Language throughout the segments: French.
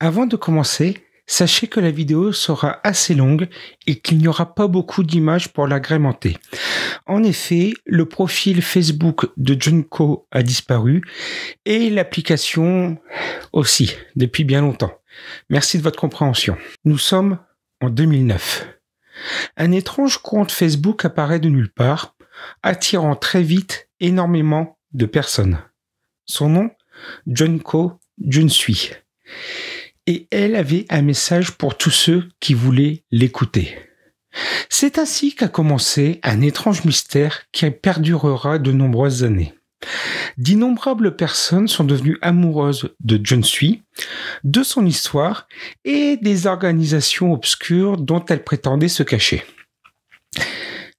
Avant de commencer, sachez que la vidéo sera assez longue et qu'il n'y aura pas beaucoup d'images pour l'agrémenter. En effet, le profil Facebook de Junko a disparu et l'application aussi depuis bien longtemps. Merci de votre compréhension. Nous sommes en 2009. Un étrange compte Facebook apparaît de nulle part, attirant très vite énormément de personnes. Son nom Junko Junsui et elle avait un message pour tous ceux qui voulaient l'écouter. C'est ainsi qu'a commencé un étrange mystère qui perdurera de nombreuses années. D'innombrables personnes sont devenues amoureuses de John Sui, de son histoire et des organisations obscures dont elle prétendait se cacher.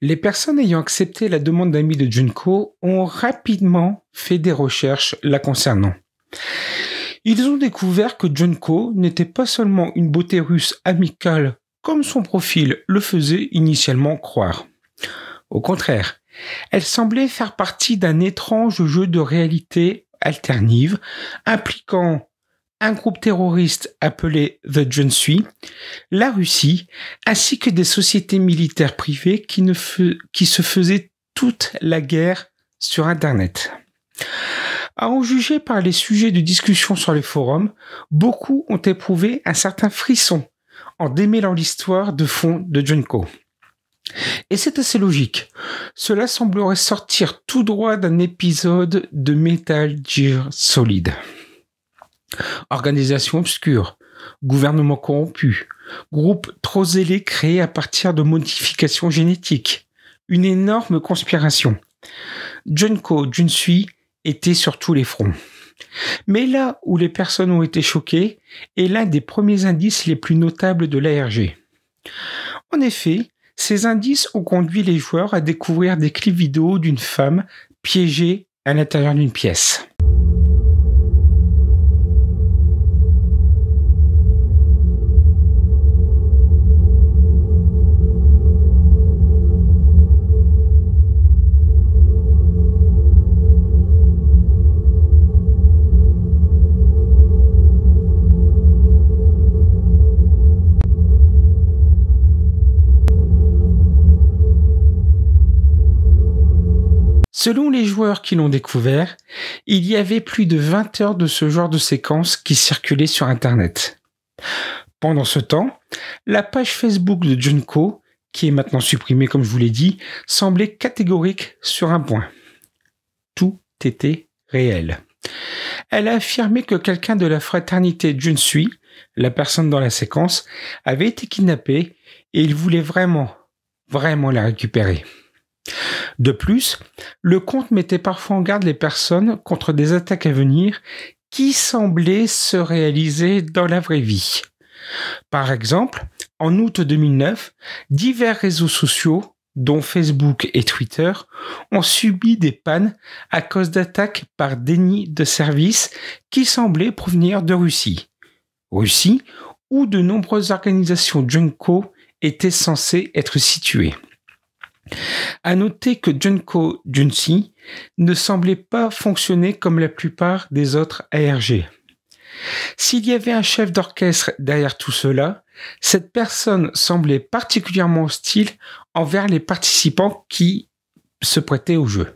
Les personnes ayant accepté la demande d'amis de Junko ont rapidement fait des recherches la concernant ils ont découvert que Junko n'était pas seulement une beauté russe amicale comme son profil le faisait initialement croire. Au contraire, elle semblait faire partie d'un étrange jeu de réalité alternative impliquant un groupe terroriste appelé The Junsui, la Russie, ainsi que des sociétés militaires privées qui se faisaient toute la guerre sur Internet. À en juger par les sujets de discussion sur les forums, beaucoup ont éprouvé un certain frisson en démêlant l'histoire de fond de Junko. Et c'est assez logique. Cela semblerait sortir tout droit d'un épisode de Metal Gear Solid. Organisation obscure, gouvernement corrompu, groupe trop zélé créé à partir de modifications génétiques, une énorme conspiration. Junko Junsui étaient sur tous les fronts. Mais là où les personnes ont été choquées est l'un des premiers indices les plus notables de l'ARG. En effet, ces indices ont conduit les joueurs à découvrir des clips vidéo d'une femme piégée à l'intérieur d'une pièce. Selon les joueurs qui l'ont découvert, il y avait plus de 20 heures de ce genre de séquence qui circulait sur Internet. Pendant ce temps, la page Facebook de Junko, qui est maintenant supprimée comme je vous l'ai dit, semblait catégorique sur un point. Tout était réel. Elle a affirmé que quelqu'un de la fraternité Junsui, la personne dans la séquence, avait été kidnappé et il voulait vraiment, vraiment la récupérer. De plus, le compte mettait parfois en garde les personnes contre des attaques à venir qui semblaient se réaliser dans la vraie vie. Par exemple, en août 2009, divers réseaux sociaux, dont Facebook et Twitter, ont subi des pannes à cause d'attaques par déni de service qui semblaient provenir de Russie. Russie, où de nombreuses organisations Junko étaient censées être situées. À noter que Junko Junsi ne semblait pas fonctionner comme la plupart des autres ARG. S'il y avait un chef d'orchestre derrière tout cela, cette personne semblait particulièrement hostile envers les participants qui se prêtaient au jeu.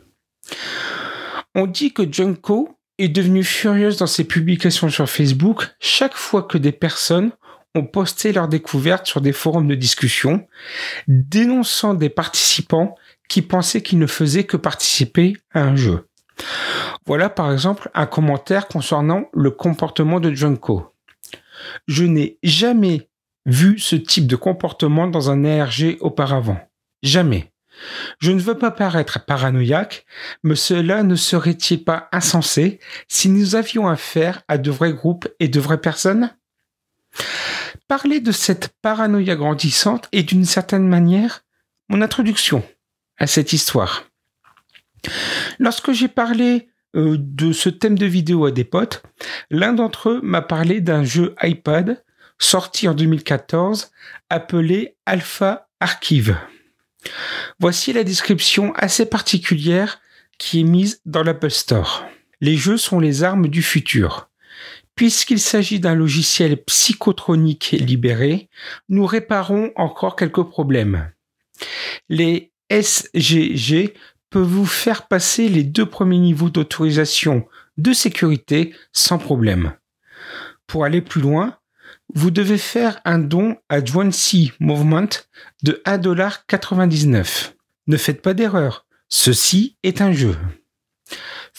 On dit que Junko est devenue furieuse dans ses publications sur Facebook chaque fois que des personnes ont posté leurs découvertes sur des forums de discussion, dénonçant des participants qui pensaient qu'ils ne faisaient que participer à un jeu. Voilà par exemple un commentaire concernant le comportement de Junko. Je n'ai jamais vu ce type de comportement dans un ARG auparavant. Jamais. Je ne veux pas paraître paranoïaque, mais cela ne serait-il pas insensé si nous avions affaire à de vrais groupes et de vraies personnes parler de cette paranoïa grandissante est d'une certaine manière mon introduction à cette histoire. Lorsque j'ai parlé euh, de ce thème de vidéo à des potes, l'un d'entre eux m'a parlé d'un jeu iPad sorti en 2014 appelé Alpha Archive. Voici la description assez particulière qui est mise dans l'Apple Store. Les jeux sont les armes du futur. Puisqu'il s'agit d'un logiciel psychotronique libéré, nous réparons encore quelques problèmes. Les SGG peuvent vous faire passer les deux premiers niveaux d'autorisation de sécurité sans problème. Pour aller plus loin, vous devez faire un don à Juancy Movement de 1,99$. Ne faites pas d'erreur, ceci est un jeu.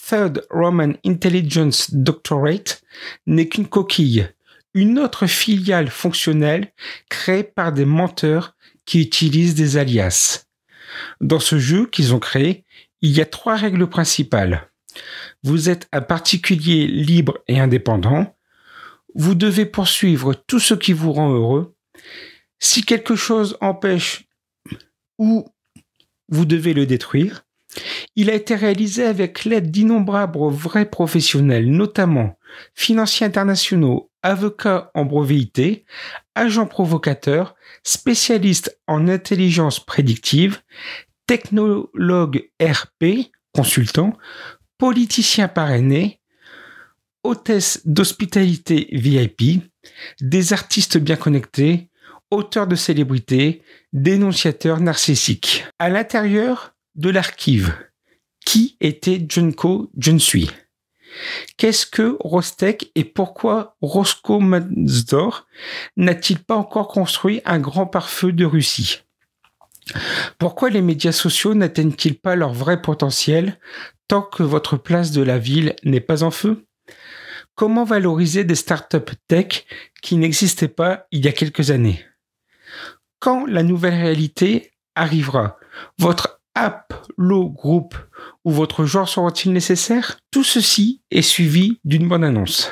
Third Roman Intelligence Doctorate n'est qu'une coquille, une autre filiale fonctionnelle créée par des menteurs qui utilisent des alias. Dans ce jeu qu'ils ont créé, il y a trois règles principales. Vous êtes un particulier libre et indépendant. Vous devez poursuivre tout ce qui vous rend heureux. Si quelque chose empêche ou vous devez le détruire. Il a été réalisé avec l'aide d'innombrables vrais professionnels, notamment financiers internationaux, avocats en brevité, agents provocateurs, spécialistes en intelligence prédictive, technologues RP, consultants, politiciens parrainés, hôtesses d'hospitalité VIP, des artistes bien connectés, auteurs de célébrités, dénonciateurs narcissiques. À l'intérieur, de l'archive. Qui était Junko Junsui Qu'est-ce que Rostec et pourquoi Roscoe n'a-t-il pas encore construit un grand pare-feu de Russie Pourquoi les médias sociaux n'atteignent-ils pas leur vrai potentiel tant que votre place de la ville n'est pas en feu Comment valoriser des startups tech qui n'existaient pas il y a quelques années Quand la nouvelle réalité arrivera, votre Aplo Groupe, ou votre joueur sera-t-il nécessaire Tout ceci est suivi d'une bonne annonce.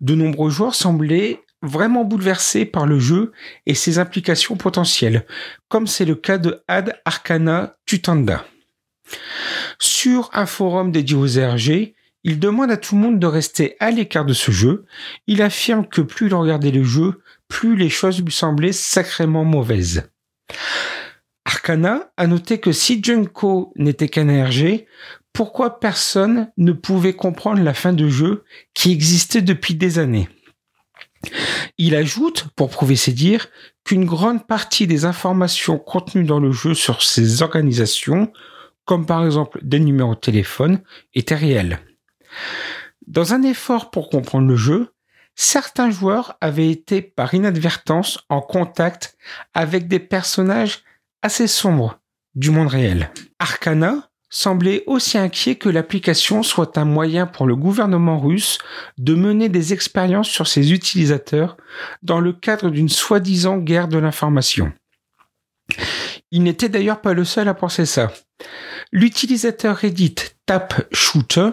De nombreux joueurs semblaient vraiment bouleversé par le jeu et ses implications potentielles, comme c'est le cas de Ad Arcana Tutanda. Sur un forum dédié aux RG, il demande à tout le monde de rester à l'écart de ce jeu. Il affirme que plus il regardait le jeu, plus les choses lui semblaient sacrément mauvaises. Arcana a noté que si Junko n'était qu'un RG, pourquoi personne ne pouvait comprendre la fin de jeu qui existait depuis des années il ajoute, pour prouver ses dires, qu'une grande partie des informations contenues dans le jeu sur ces organisations, comme par exemple des numéros de téléphone, étaient réelles. Dans un effort pour comprendre le jeu, certains joueurs avaient été par inadvertance en contact avec des personnages assez sombres du monde réel. Arcana, semblait aussi inquiet que l'application soit un moyen pour le gouvernement russe de mener des expériences sur ses utilisateurs dans le cadre d'une soi-disant guerre de l'information. Il n'était d'ailleurs pas le seul à penser ça. L'utilisateur Reddit Tap Shooter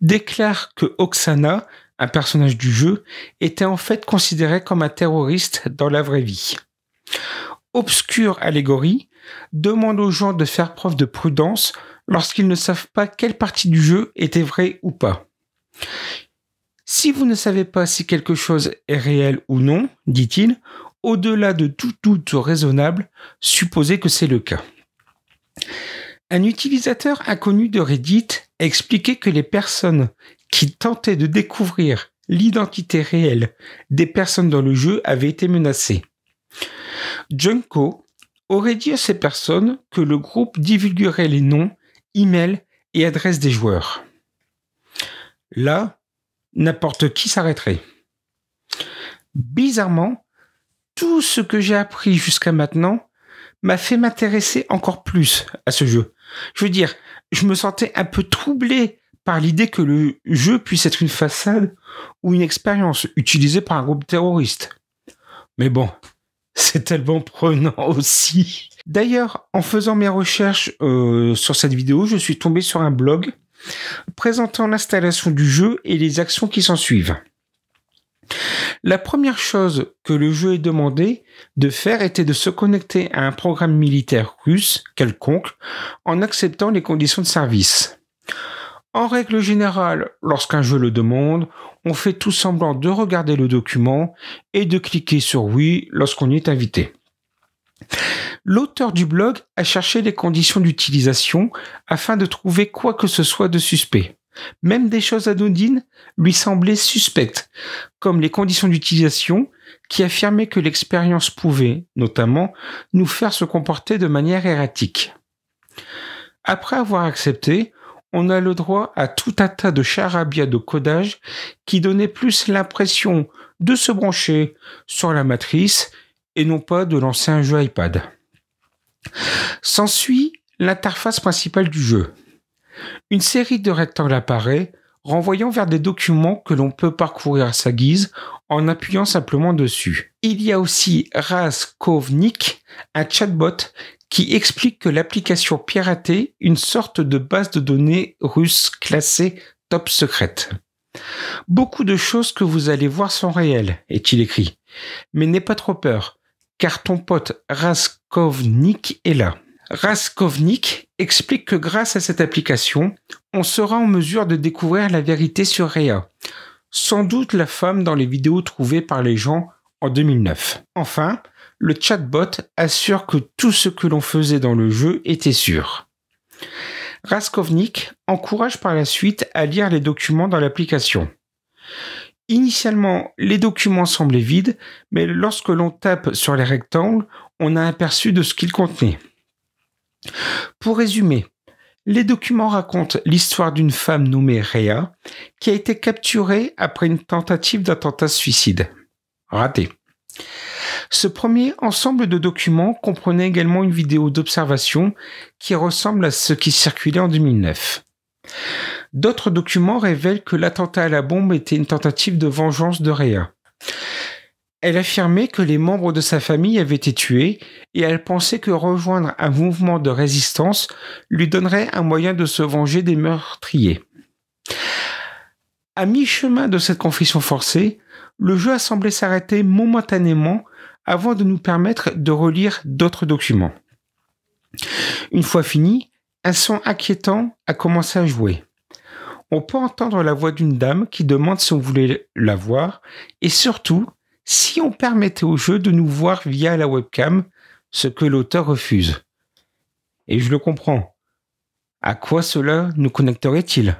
déclare que Oksana, un personnage du jeu, était en fait considéré comme un terroriste dans la vraie vie. Obscure allégorie, demande aux gens de faire preuve de prudence lorsqu'ils ne savent pas quelle partie du jeu était vraie ou pas. Si vous ne savez pas si quelque chose est réel ou non, dit-il, au-delà de tout doute raisonnable, supposez que c'est le cas. Un utilisateur inconnu de Reddit expliquait que les personnes qui tentaient de découvrir l'identité réelle des personnes dans le jeu avaient été menacées. Junko aurait dit à ces personnes que le groupe divulguerait les noms email et adresse des joueurs. Là, n'importe qui s'arrêterait. Bizarrement, tout ce que j'ai appris jusqu'à maintenant m'a fait m'intéresser encore plus à ce jeu. Je veux dire, je me sentais un peu troublé par l'idée que le jeu puisse être une façade ou une expérience utilisée par un groupe terroriste. Mais bon, c'est tellement prenant aussi. D'ailleurs, en faisant mes recherches euh, sur cette vidéo, je suis tombé sur un blog présentant l'installation du jeu et les actions qui s'en suivent. La première chose que le jeu est demandé de faire était de se connecter à un programme militaire russe quelconque en acceptant les conditions de service. En règle générale, lorsqu'un jeu le demande, on fait tout semblant de regarder le document et de cliquer sur oui lorsqu'on y est invité. L'auteur du blog a cherché les conditions d'utilisation afin de trouver quoi que ce soit de suspect. Même des choses anodines lui semblaient suspectes, comme les conditions d'utilisation qui affirmaient que l'expérience pouvait, notamment, nous faire se comporter de manière erratique. Après avoir accepté, on a le droit à tout un tas de charabia de codage qui donnait plus l'impression de se brancher sur la matrice et non pas de lancer un jeu iPad. S'ensuit l'interface principale du jeu. Une série de rectangles apparaît, renvoyant vers des documents que l'on peut parcourir à sa guise en appuyant simplement dessus. Il y a aussi Raskovnik, un chatbot qui explique que l'application piratée une sorte de base de données russe classée top secrète. Beaucoup de choses que vous allez voir sont réelles, est-il écrit. Mais n'aie pas trop peur, car ton pote Raskovnik est là. Raskovnik explique que grâce à cette application, on sera en mesure de découvrir la vérité sur Rhea, sans doute la femme dans les vidéos trouvées par les gens en 2009. Enfin, le chatbot assure que tout ce que l'on faisait dans le jeu était sûr. Raskovnik encourage par la suite à lire les documents dans l'application. Initialement, les documents semblaient vides, mais lorsque l'on tape sur les rectangles, on a aperçu de ce qu'ils contenaient. Pour résumer, les documents racontent l'histoire d'une femme nommée Rhea qui a été capturée après une tentative d'attentat suicide. Raté. Ce premier ensemble de documents comprenait également une vidéo d'observation qui ressemble à ce qui circulait en 2009. D'autres documents révèlent que l'attentat à la bombe était une tentative de vengeance de Réa. Elle affirmait que les membres de sa famille avaient été tués et elle pensait que rejoindre un mouvement de résistance lui donnerait un moyen de se venger des meurtriers. À mi-chemin de cette confession forcée, le jeu a semblé s'arrêter momentanément avant de nous permettre de relire d'autres documents. Une fois fini, un son inquiétant a commencé à jouer. On peut entendre la voix d'une dame qui demande si on voulait la voir et surtout si on permettait au jeu de nous voir via la webcam, ce que l'auteur refuse. Et je le comprends. À quoi cela nous connecterait-il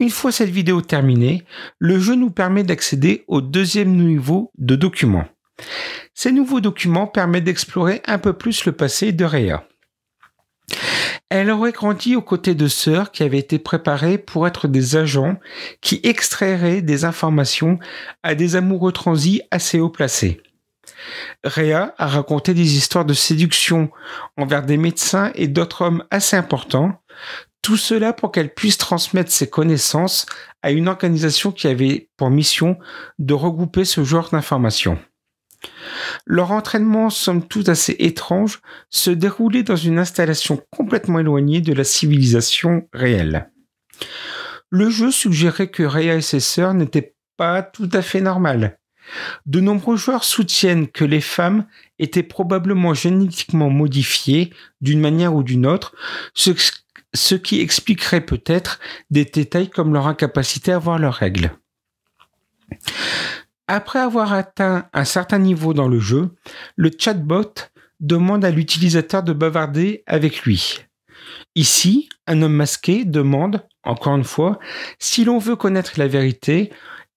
une fois cette vidéo terminée, le jeu nous permet d'accéder au deuxième niveau de documents. Ces nouveaux documents permettent d'explorer un peu plus le passé de Rhea. Elle aurait grandi aux côtés de sœurs qui avaient été préparées pour être des agents qui extrairaient des informations à des amoureux transis assez haut placés. Réa a raconté des histoires de séduction envers des médecins et d'autres hommes assez importants, tout cela pour qu'elle puisse transmettre ses connaissances à une organisation qui avait pour mission de regrouper ce genre d'informations. Leur entraînement, somme toute assez étrange, se déroulait dans une installation complètement éloignée de la civilisation réelle. Le jeu suggérait que Rhea et ses sœurs n'étaient pas tout à fait normales. De nombreux joueurs soutiennent que les femmes étaient probablement génétiquement modifiées d'une manière ou d'une autre, ce ce qui expliquerait peut-être des détails comme leur incapacité à voir leurs règles. Après avoir atteint un certain niveau dans le jeu, le chatbot demande à l'utilisateur de bavarder avec lui. Ici, un homme masqué demande, encore une fois, si l'on veut connaître la vérité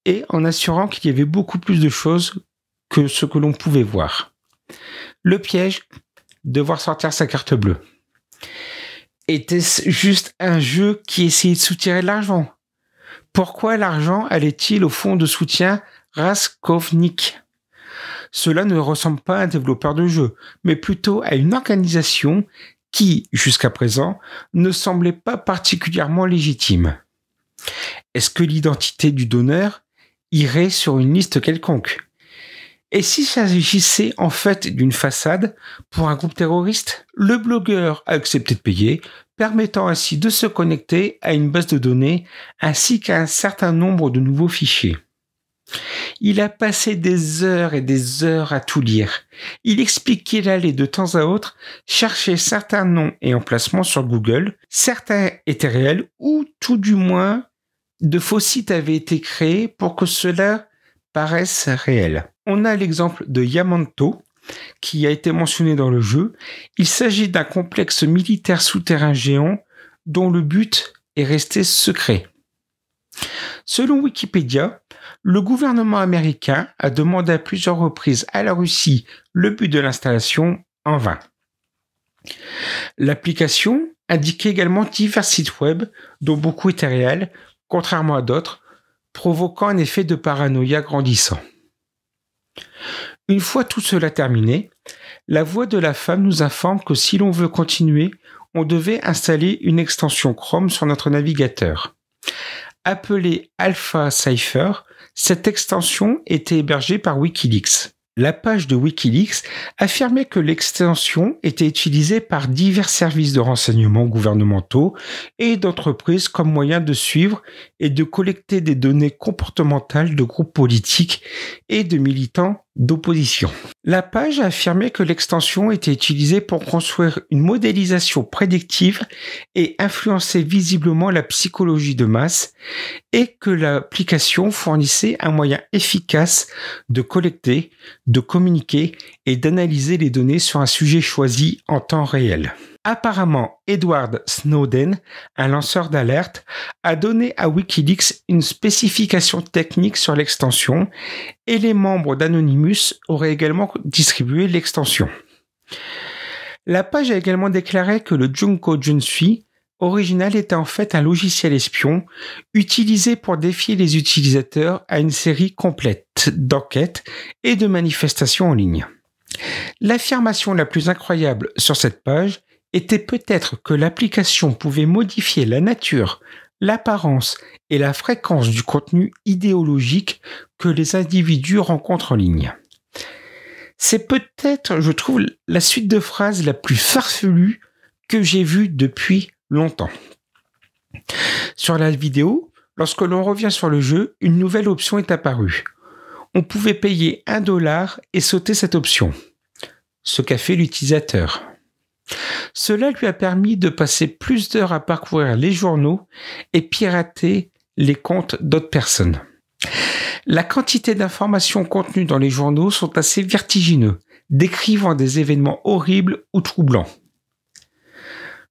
et en assurant qu'il y avait beaucoup plus de choses que ce que l'on pouvait voir. Le piège, devoir sortir sa carte bleue était juste un jeu qui essayait de soutirer de l'argent Pourquoi l'argent allait-il au fond de soutien Raskovnik Cela ne ressemble pas à un développeur de jeu, mais plutôt à une organisation qui, jusqu'à présent, ne semblait pas particulièrement légitime. Est-ce que l'identité du donneur irait sur une liste quelconque et s'il s'agissait en fait d'une façade pour un groupe terroriste, le blogueur a accepté de payer, permettant ainsi de se connecter à une base de données ainsi qu'à un certain nombre de nouveaux fichiers. Il a passé des heures et des heures à tout lire. Il explique qu'il allait de temps à autre chercher certains noms et emplacements sur Google, certains étaient réels ou tout du moins de faux sites avaient été créés pour que cela paraisse réel. On a l'exemple de Yamanto, qui a été mentionné dans le jeu. Il s'agit d'un complexe militaire souterrain géant dont le but est resté secret. Selon Wikipédia, le gouvernement américain a demandé à plusieurs reprises à la Russie le but de l'installation en vain. L'application indique également divers sites web, dont beaucoup étaient réels, contrairement à d'autres, provoquant un effet de paranoïa grandissant. Une fois tout cela terminé, la voix de la femme nous informe que si l'on veut continuer, on devait installer une extension Chrome sur notre navigateur. Appelée Alpha Cipher, cette extension était hébergée par Wikileaks la page de Wikileaks affirmait que l'extension était utilisée par divers services de renseignement gouvernementaux et d'entreprises comme moyen de suivre et de collecter des données comportementales de groupes politiques et de militants d'opposition. La page a affirmé que l'extension était utilisée pour construire une modélisation prédictive et influencer visiblement la psychologie de masse et que l'application fournissait un moyen efficace de collecter, de communiquer et d'analyser les données sur un sujet choisi en temps réel. Apparemment, Edward Snowden, un lanceur d'alerte, a donné à Wikileaks une spécification technique sur l'extension et les membres d'Anonymous auraient également distribué l'extension. La page a également déclaré que le Junko Junsui original était en fait un logiciel espion utilisé pour défier les utilisateurs à une série complète d'enquêtes et de manifestations en ligne. L'affirmation la plus incroyable sur cette page était peut-être que l'application pouvait modifier la nature, l'apparence et la fréquence du contenu idéologique que les individus rencontrent en ligne. C'est peut-être, je trouve, la suite de phrases la plus farfelue que j'ai vue depuis longtemps. Sur la vidéo, lorsque l'on revient sur le jeu, une nouvelle option est apparue. On pouvait payer un dollar et sauter cette option. Ce qu'a fait l'utilisateur. Cela lui a permis de passer plus d'heures à parcourir les journaux et pirater les comptes d'autres personnes. La quantité d'informations contenues dans les journaux sont assez vertigineux, décrivant des événements horribles ou troublants.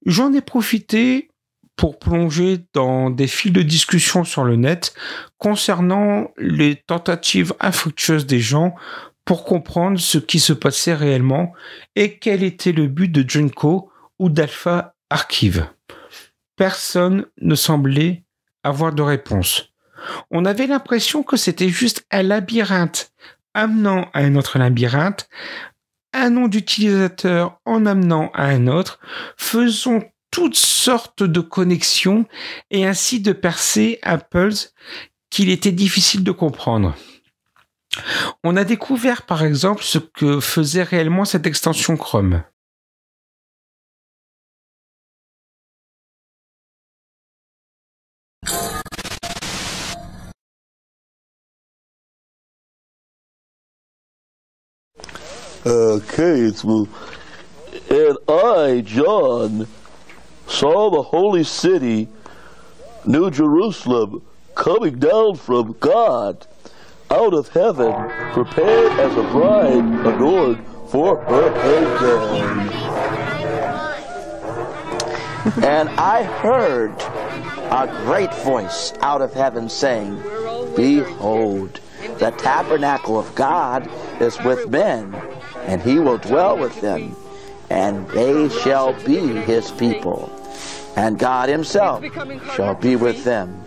J'en ai profité pour plonger dans des fils de discussion sur le net concernant les tentatives infructueuses des gens pour comprendre ce qui se passait réellement et quel était le but de Junko ou d'Alpha Archive. Personne ne semblait avoir de réponse. On avait l'impression que c'était juste un labyrinthe amenant à un autre labyrinthe, un nom d'utilisateur en amenant à un autre, faisant toutes sortes de connexions et ainsi de percer un pulse qu'il était difficile de comprendre. On a découvert par exemple ce que faisait réellement cette extension Chrome. Okay, it's Lou. And I, John, saw the holy city, New Jerusalem, coming down from God. out of heaven, prepared as a bride adored for her husband. and I heard a great voice out of heaven saying, Behold, the tabernacle of God is with men, and he will dwell with them, and they shall be his people. And God himself shall be with them,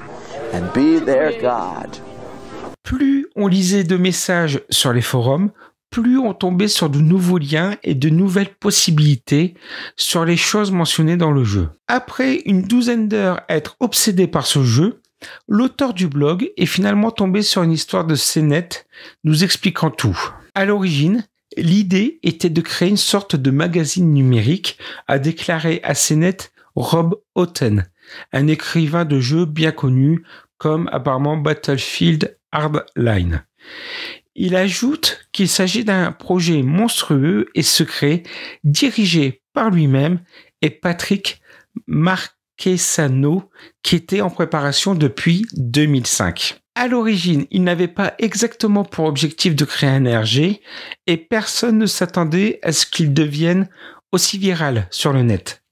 and be their God plus on lisait de messages sur les forums, plus on tombait sur de nouveaux liens et de nouvelles possibilités sur les choses mentionnées dans le jeu. Après une douzaine d'heures à être obsédé par ce jeu, l'auteur du blog est finalement tombé sur une histoire de Cnet nous expliquant tout. À l'origine, l'idée était de créer une sorte de magazine numérique, a déclaré à Cnet Rob Houghton, un écrivain de jeux bien connu comme apparemment Battlefield il ajoute qu'il s'agit d'un projet monstrueux et secret dirigé par lui-même et Patrick Marquesano qui était en préparation depuis 2005. À l'origine, il n'avait pas exactement pour objectif de créer un RG et personne ne s'attendait à ce qu'il devienne aussi viral sur le net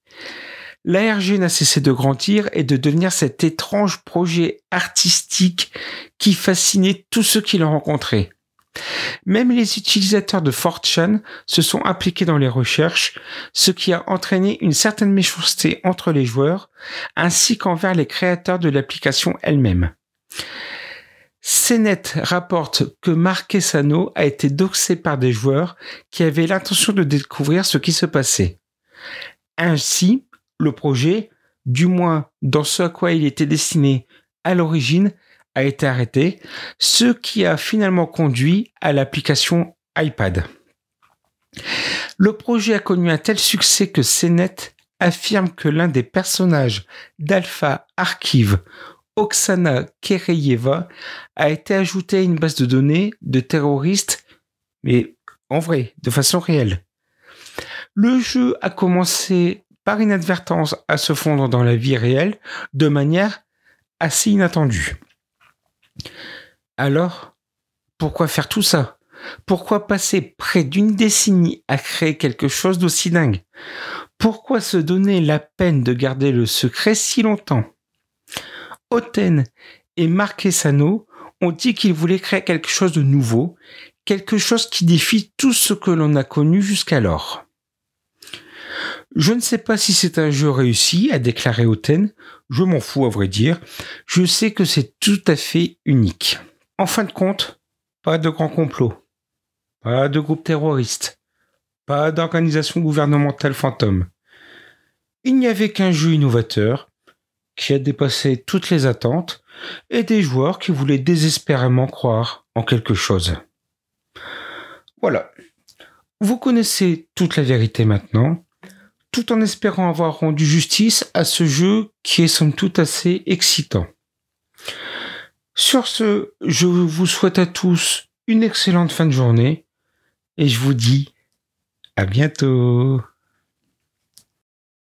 l'ARG n'a cessé de grandir et de devenir cet étrange projet artistique qui fascinait tous ceux qui l'ont rencontré. Même les utilisateurs de Fortune se sont impliqués dans les recherches, ce qui a entraîné une certaine méchanceté entre les joueurs, ainsi qu'envers les créateurs de l'application elle-même. CNET rapporte que Marquesano a été doxé par des joueurs qui avaient l'intention de découvrir ce qui se passait. Ainsi, le projet, du moins dans ce à quoi il était destiné à l'origine, a été arrêté, ce qui a finalement conduit à l'application iPad. Le projet a connu un tel succès que CNET affirme que l'un des personnages d'Alpha Archive, Oksana Kereyeva, a été ajouté à une base de données de terroristes, mais en vrai, de façon réelle. Le jeu a commencé inadvertance à se fondre dans la vie réelle de manière assez inattendue. Alors, pourquoi faire tout ça Pourquoi passer près d'une décennie à créer quelque chose d'aussi dingue Pourquoi se donner la peine de garder le secret si longtemps Oten et Marquesano ont dit qu'ils voulaient créer quelque chose de nouveau, quelque chose qui défie tout ce que l'on a connu jusqu'alors. Je ne sais pas si c'est un jeu réussi, a déclaré Oten. Je m'en fous à vrai dire. Je sais que c'est tout à fait unique. En fin de compte, pas de grand complot, pas de groupe terroriste, pas d'organisation gouvernementale fantôme. Il n'y avait qu'un jeu innovateur qui a dépassé toutes les attentes et des joueurs qui voulaient désespérément croire en quelque chose. Voilà. Vous connaissez toute la vérité maintenant tout en espérant avoir rendu justice à ce jeu qui est somme toute assez excitant. Sur ce, je vous souhaite à tous une excellente fin de journée et je vous dis à bientôt.